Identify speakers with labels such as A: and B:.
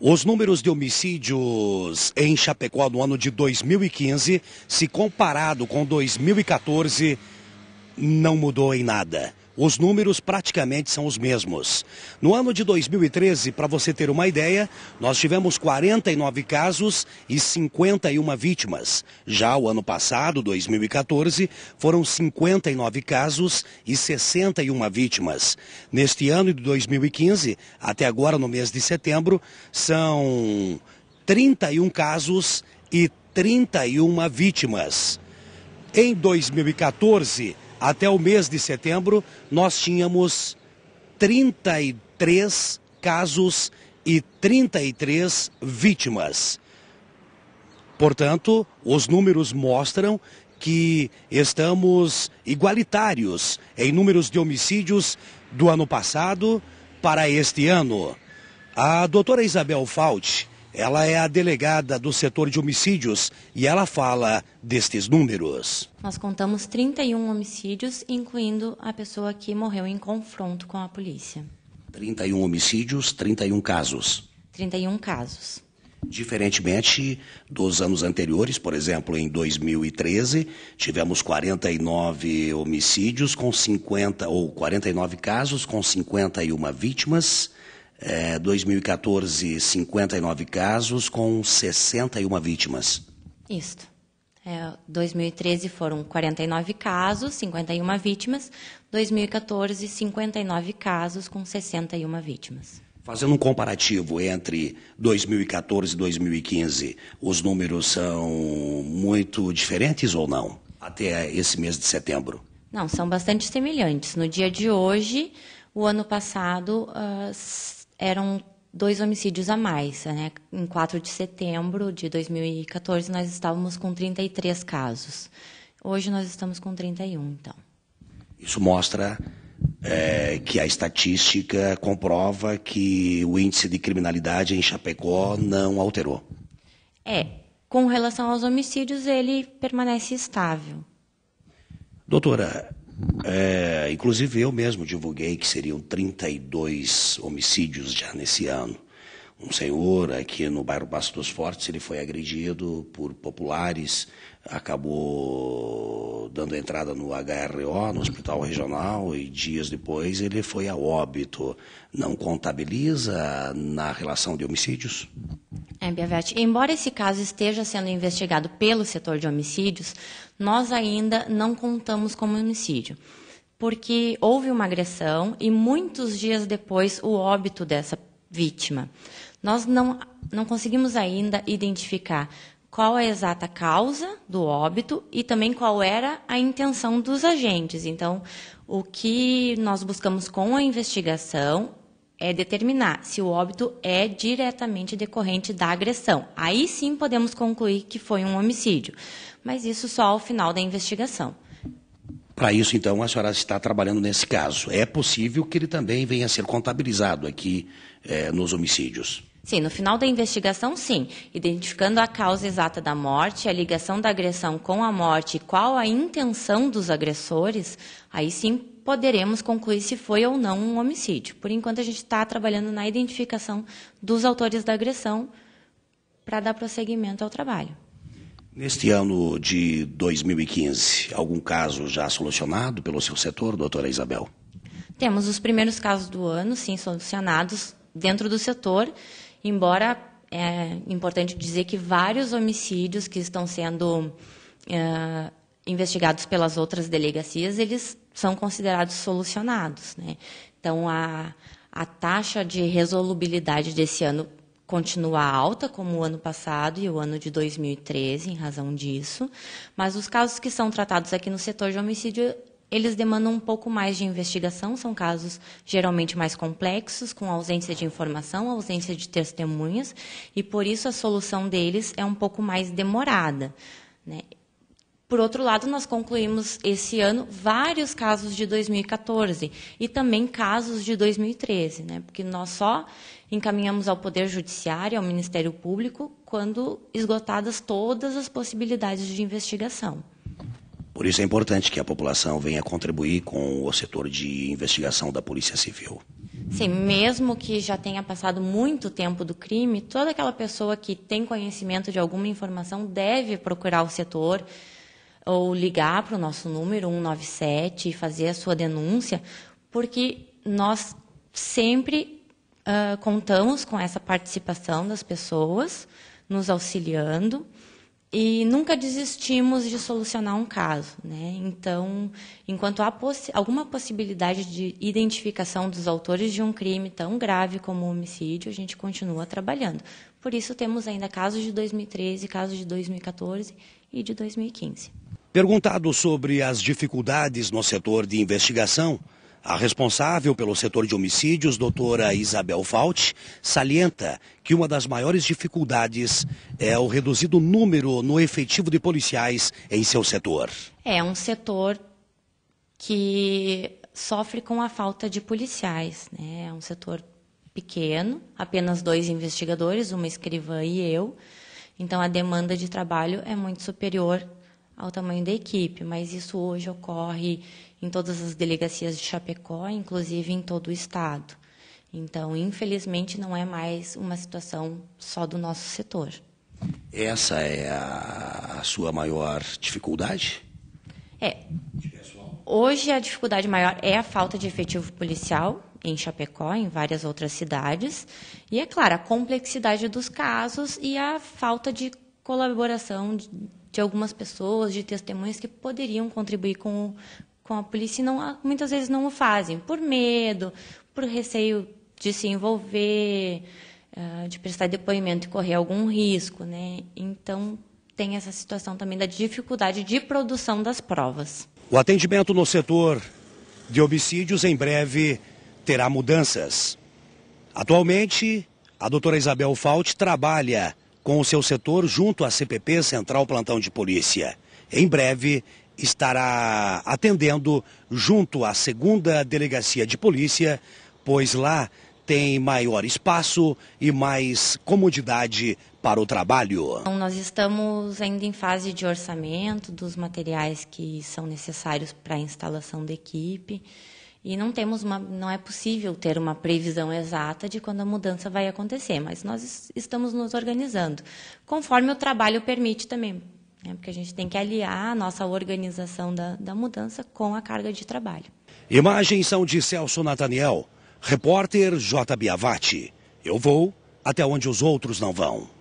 A: Os números de homicídios em Chapecó no ano de 2015, se comparado com 2014, não mudou em nada os números praticamente são os mesmos. No ano de 2013, para você ter uma ideia, nós tivemos 49 casos e 51 vítimas. Já o ano passado, 2014, foram 59 casos e 61 vítimas. Neste ano de 2015, até agora no mês de setembro, são 31 casos e 31 vítimas. Em 2014, até o mês de setembro, nós tínhamos 33 casos e 33 vítimas. Portanto, os números mostram que estamos igualitários em números de homicídios do ano passado para este ano. A doutora Isabel Fauci ela é a delegada do setor de homicídios e ela fala destes números.
B: Nós contamos 31 homicídios, incluindo a pessoa que morreu em confronto com a polícia.
A: 31 homicídios, 31 casos.
B: 31 casos.
A: Diferentemente dos anos anteriores, por exemplo, em 2013, tivemos 49 homicídios com 50 ou 49 casos com 51 vítimas. É, 2014, 59 casos com 61 vítimas.
B: Isso. É, 2013 foram 49 casos, 51 vítimas. 2014, 59 casos com 61 vítimas.
A: Fazendo um comparativo entre 2014 e 2015, os números são muito diferentes ou não? Até esse mês de setembro?
B: Não, são bastante semelhantes. No dia de hoje, o ano passado, uh, eram dois homicídios a mais. Né? Em 4 de setembro de 2014, nós estávamos com 33 casos. Hoje nós estamos com 31,
A: então. Isso mostra é, que a estatística comprova que o índice de criminalidade em Chapecó não alterou.
B: É. Com relação aos homicídios, ele permanece estável.
A: Doutora, é, inclusive eu mesmo divulguei que seriam 32 homicídios já nesse ano. Um senhor aqui no bairro Passo dos Fortes, ele foi agredido por populares, acabou dando entrada no HRO, no Hospital Regional, e dias depois ele foi a óbito. Não contabiliza na relação de homicídios?
B: É, Biavete, embora esse caso esteja sendo investigado pelo setor de homicídios, nós ainda não contamos como homicídio porque houve uma agressão e muitos dias depois o óbito dessa vítima. Nós não, não conseguimos ainda identificar qual a exata causa do óbito e também qual era a intenção dos agentes. Então, o que nós buscamos com a investigação é determinar se o óbito é diretamente decorrente da agressão. Aí sim podemos concluir que foi um homicídio, mas isso só ao final da investigação.
A: Para isso, então, a senhora está trabalhando nesse caso. É possível que ele também venha a ser contabilizado aqui é, nos homicídios?
B: Sim, no final da investigação, sim. Identificando a causa exata da morte, a ligação da agressão com a morte e qual a intenção dos agressores, aí sim poderemos concluir se foi ou não um homicídio. Por enquanto, a gente está trabalhando na identificação dos autores da agressão para dar prosseguimento ao trabalho.
A: Neste ano de 2015, algum caso já solucionado pelo seu setor, doutora Isabel?
B: Temos os primeiros casos do ano, sim, solucionados dentro do setor, embora é importante dizer que vários homicídios que estão sendo é, investigados pelas outras delegacias, eles são considerados solucionados. Né? Então, a, a taxa de resolubilidade desse ano continua alta, como o ano passado e o ano de 2013, em razão disso, mas os casos que são tratados aqui no setor de homicídio, eles demandam um pouco mais de investigação, são casos geralmente mais complexos, com ausência de informação, ausência de testemunhas, e por isso a solução deles é um pouco mais demorada. Né? Por outro lado, nós concluímos esse ano vários casos de 2014 e também casos de 2013, né? porque nós só encaminhamos ao Poder Judiciário, ao Ministério Público, quando esgotadas todas as possibilidades de investigação.
A: Por isso é importante que a população venha contribuir com o setor de investigação da Polícia Civil.
B: Sim, mesmo que já tenha passado muito tempo do crime, toda aquela pessoa que tem conhecimento de alguma informação deve procurar o setor ou ligar para o nosso número 197 e fazer a sua denúncia, porque nós sempre uh, contamos com essa participação das pessoas nos auxiliando e nunca desistimos de solucionar um caso. Né? Então, enquanto há possi alguma possibilidade de identificação dos autores de um crime tão grave como o homicídio, a gente continua trabalhando. Por isso, temos ainda casos de 2013, casos de 2014 e de 2015.
A: Perguntado sobre as dificuldades no setor de investigação, a responsável pelo setor de homicídios, doutora Isabel Fault, salienta que uma das maiores dificuldades é o reduzido número no efetivo de policiais em seu setor.
B: É um setor que sofre com a falta de policiais. Né? É um setor pequeno, apenas dois investigadores, uma escrivã e eu. Então a demanda de trabalho é muito superior ao tamanho da equipe, mas isso hoje ocorre em todas as delegacias de Chapecó, inclusive em todo o estado. Então, infelizmente, não é mais uma situação só do nosso setor.
A: Essa é a, sua maior dificuldade?
B: É. Hoje a dificuldade maior é a falta de efetivo policial em Chapecó, em várias outras cidades, e é claro, a complexidade dos casos e a falta de colaboração de algumas pessoas, de testemunhas que poderiam contribuir com, com a polícia e não, muitas vezes não o fazem, por medo, por receio de se envolver, eh, de prestar depoimento e correr algum risco. Né? Então, tem essa situação também da dificuldade de produção das provas.
A: O atendimento no setor de homicídios em breve terá mudanças. Atualmente, a doutora Isabel Fault trabalha com o seu setor junto à CPP Central Plantão de Polícia. Em breve estará atendendo junto à segunda delegacia de polícia, pois lá tem maior espaço e mais comodidade para o trabalho. Então,
B: nós estamos ainda em fase de orçamento dos materiais que são necessários para a instalação da equipe. E não temos uma, não é possível ter uma previsão exata de quando a mudança vai acontecer, mas nós estamos nos organizando, conforme o trabalho permite também, né? porque a gente tem que aliar a nossa organização da, da mudança com a carga de trabalho.
A: Imagens são de Celso Nathaniel, repórter J. Avati. Eu vou até onde os outros não vão.